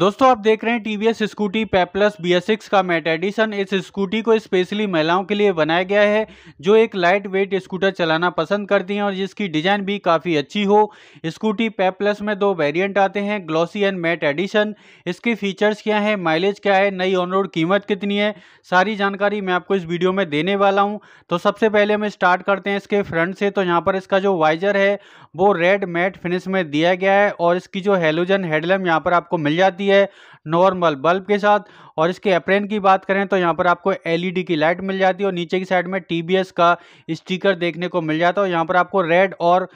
दोस्तों आप देख रहे हैं S Scooty Pep Plus B S six का मेट एडिशन इस स्कूटी को स्पेशली महिलाओं के लिए बनाया गया है जो एक लाइट वेट स्कूटर चलाना पसंद करती हैं और जिसकी डिज़ाइन भी काफ़ी अच्छी हो स्कूटी पेप्लस में दो वेरिएंट आते हैं ग्लॉसी एंड मेट एडिशन इसके फीचर्स क्या हैं माइलेज क्या है नई ऑन रोड कीमत कितनी है सारी जानकारी मैं आपको इस वीडियो में देने वाला हूँ तो सबसे पहले हम स्टार्ट करते हैं इसके फ्रंट से तो यहाँ पर इसका जो वाइजर है वो रेड मैट फिनिश में दिया गया है और इसकी जो हेलोजन हेडलैम्प यहाँ पर आपको मिल जाती जाती है नॉर्मल बल्ब के साथ और इसके अप्रेन की बात करें तो यहाँ पर आपको एलईडी e की लाइट मिल जाती है और नीचे की साइड में टीबीएस का स्टिकर देखने को मिल जाता है और यहाँ पर आपको रेड और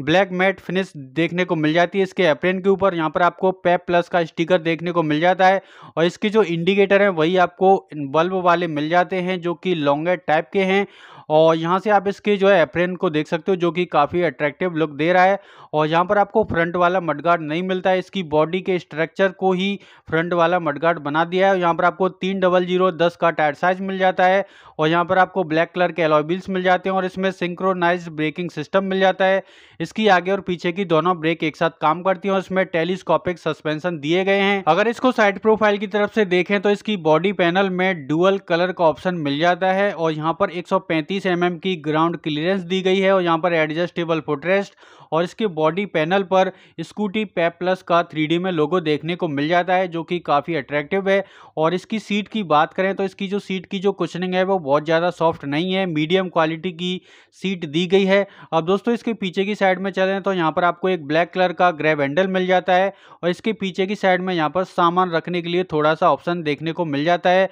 ब्लैक मैट फिनिश देखने को मिल जाती है इसके अप्रेन के ऊपर यहाँ पर आपको पेप प्लस e का स्टिकर देखने को मिल जाता है और इसके जो इंडिकेटर हैं वही आपको बल्ब वाले मिल जाते हैं जो कि लॉन्गेट टाइप के हैं और यहाँ से आप इसके जो है एप्रेन को देख सकते हो जो कि काफ़ी अट्रैक्टिव लुक दे रहा है और यहाँ पर आपको फ्रंट वाला मडगार्ड नहीं मिलता है इसकी बॉडी के स्ट्रक्चर को ही फ्रंट वाला मडगार्ड बना दिया है यहाँ पर आपको तीन डबल जीरो दस का टायर साइज मिल जाता है और यहाँ पर आपको ब्लैक कलर के एलॉयबिल्स मिल जाते हैं और इसमें सिंक्रोनाइज ब्रेकिंग सिस्टम मिल जाता है इसकी आगे और पीछे की दोनों ब्रेक एक साथ काम करती हैं इसमें टेलीस्कोपिक सस्पेंशन दिए गए हैं अगर इसको साइड प्रोफाइल की तरफ से देखें तो इसकी बॉडी पैनल में डुअल कलर का ऑप्शन मिल जाता है और यहाँ पर एक पैंतीस एम की ग्राउंड क्लियरेंस दी गई है और यहाँ पर एडजस्टेबल फुटरेस्ट और इसके बॉडी पैनल पर स्कूटी पे प्लस का 3D में लोगो देखने को मिल जाता है जो कि काफ़ी अट्रैक्टिव है और इसकी सीट की बात करें तो इसकी जो सीट की जो कुशनिंग है वो बहुत ज़्यादा सॉफ्ट नहीं है मीडियम क्वालिटी की सीट दी गई है अब दोस्तों इसके पीछे की साइड में चलें तो यहाँ पर आपको एक ब्लैक कलर का ग्रैब हैंडल मिल जाता है और इसके पीछे की साइड में यहाँ पर सामान रखने के लिए थोड़ा सा ऑप्शन देखने को मिल जाता है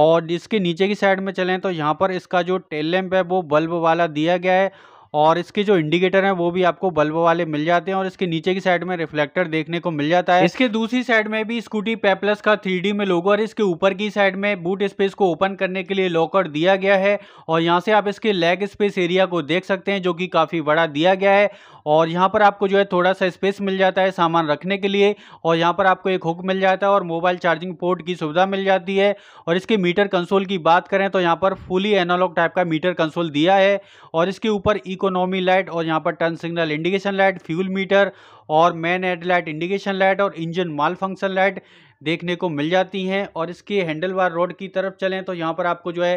और इसके नीचे की साइड में चलें तो यहाँ पर इसका जो टेल लैम्प है वो बल्ब वाला दिया गया है और इसके जो इंडिकेटर हैं वो भी आपको बल्ब वाले मिल जाते हैं और इसके नीचे की साइड में रिफ्लेक्टर देखने को मिल जाता है इसके दूसरी साइड में भी स्कूटी पेप्लस का थ्री में लोगो और इसके ऊपर की साइड में बूट स्पेस को ओपन करने के लिए लॉकर दिया गया है और यहाँ से आप इसके लेग स्पेस एरिया को देख सकते हैं जो कि काफ़ी बड़ा दिया गया है और यहाँ पर आपको जो है थोड़ा सा स्पेस मिल जाता है सामान रखने के लिए और यहाँ पर आपको एक हुक मिल जाता है और मोबाइल चार्जिंग पोर्ट की सुविधा मिल जाती है और इसके मीटर कंसोल की बात करें तो यहाँ पर फुली एनालॉग टाइप का मीटर कंसोल दिया है और इसके ऊपर इको इकोनॉमी लाइट और यहाँ पर turn signal indication light fuel meter और main head light indication light और इंजन माल फंक्शन लाइट देखने को मिल जाती हैं और इसके हैंडल बार रोड की तरफ चलें तो यहाँ पर आपको जो है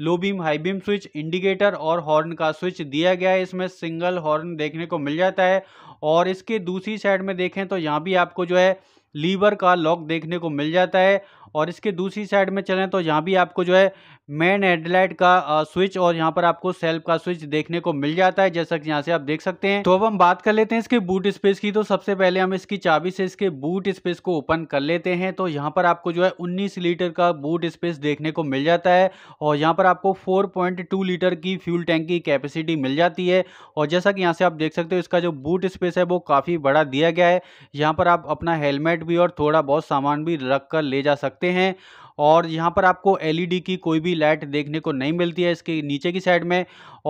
low beam high beam switch indicator और हॉर्न का स्विच दिया गया है इसमें सिंगल हॉर्न देखने को मिल जाता है और इसके दूसरी साइड में देखें तो यहाँ भी आपको जो है लीवर का लॉक देखने को मिल जाता है और इसके दूसरी साइड में चलें तो यहाँ भी आपको जो है मेन हेडलाइट का स्विच और यहाँ पर आपको सेल्फ का स्विच देखने को मिल जाता है जैसा कि यहाँ से आप देख सकते हैं तो अब हम बात कर लेते हैं इसके बूट स्पेस की तो सबसे पहले हम इसकी चाबी से इसके बूट स्पेस को ओपन कर लेते हैं तो यहाँ पर आपको जो है उन्नीस लीटर का बूट स्पेस देखने को मिल जाता है और यहाँ पर आपको फोर लीटर की फ्यूल टैंक की कैपेसिटी मिल जाती है और जैसा कि यहाँ से आप देख सकते हो इसका जो बूट स्पेस है वो काफ़ी बड़ा दिया गया है यहाँ पर आप अपना हेलमेट भी और थोड़ा बहुत सामान भी रख कर ले जा सकते सकते हैं और यहाँ पर आपको एलईडी e की कोई भी लाइट देखने को नहीं मिलती है इसके नीचे की साइड में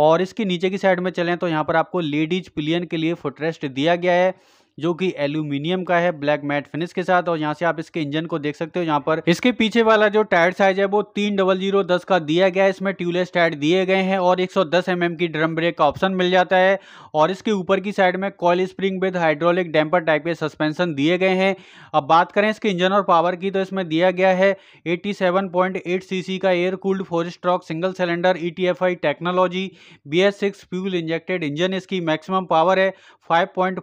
और इसके नीचे की साइड में चलें तो यहाँ पर आपको लेडीज पिलियन के लिए फुटरेस्ट दिया गया है जो कि एल्यूमिनियम का है ब्लैक मैट फिनिश के साथ और यहाँ से आप इसके इंजन को देख सकते हो यहाँ पर इसके पीछे वाला जो टायर साइज है वो तीन डबल जीरो दस का दिया गया है इसमें ट्यूबलेस टायर दिए गए हैं और एक सौ दस एम एम की ड्रम ब्रेक का ऑप्शन मिल जाता है और इसके ऊपर की साइड में coil spring with hydraulic damper type के सस्पेंशन दिए गए हैं अब बात करें इसके इंजन और पावर की तो इसमें दिया गया है eighty seven point eight C C का air cooled four stroke single cylinder E T F I technology B S six fuel injected engine इसकी मैक्सिमम पावर है 5.4 पॉइंट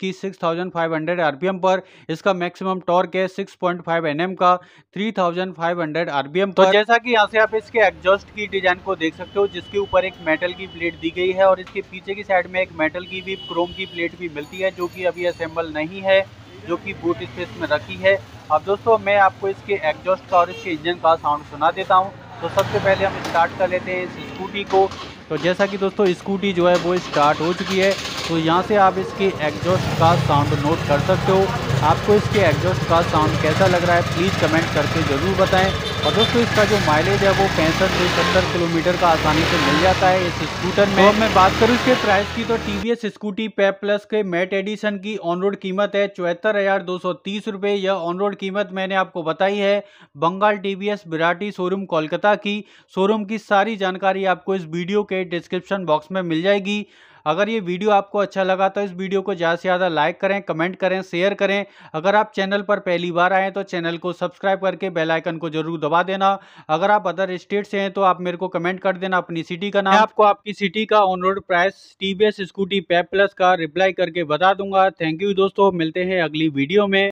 की 6500 थाउजेंड पर इसका मैक्सिमम टॉर्क है 6.5 एनएम का 3500 थाउजेंड तो पर तो जैसा कि यहाँ से आप इसके एग्जॉस्ट की डिजाइन को देख सकते हो जिसके ऊपर एक मेटल की प्लेट दी गई है और इसके पीछे की साइड में एक मेटल की भी क्रोम की प्लेट भी मिलती है जो कि अभी असेंबल नहीं है जो कि बूट स्पेस में रखी है अब दोस्तों मैं आपको इसके एग्जॉस्ट का और इसके इंजन का साउंड सुना देता हूँ तो सबसे पहले हम स्टार्ट कर लेते हैं इस स्कूटी को तो जैसा कि दोस्तों स्कूटी जो है वो स्टार्ट हो चुकी है तो यहाँ से आप इसके एग्जॉस्ट का साउंड नोट कर सकते हो आपको इसके एग्जॉस्ट का साउंड कैसा लग रहा है प्लीज़ कमेंट करके ज़रूर बताएं और दोस्तों इसका जो माइलेज है वो पैंसठ से सत्तर किलोमीटर का आसानी से मिल जाता है इस स्कूटर में तो अब मैं बात करूँ इसके प्राइस की तो T V S Scooty Pep Plus के मेट एडिशन की ऑन रोड कीमत है चौहत्तर हज़ार दो सौ तीस रुपये यह ऑन रोड कीमत मैंने आपको बताई है Bengal T V S Birati showroom Kolkata की शोरूम की सारी जानकारी आपको इस वीडियो के डिस्क्रिप्शन बॉक्स में मिल जाएगी अगर ये वीडियो आपको अच्छा लगा तो इस वीडियो को ज़्यादा से ज़्यादा लाइक करें कमेंट करें शेयर करें अगर आप चैनल पर पहली बार आएँ तो चैनल को सब्सक्राइब करके बेलाइकन को जरूर दबा देना अगर आप अदर स्टेट से हैं तो आप मेरे को कमेंट कर देना अपनी सिटी का नाम आपको आपकी सिटी का on road price T Scooty Pep Plus का रिप्लाई करके बता दूंगा थैंक यू दोस्तों मिलते हैं अगली वीडियो में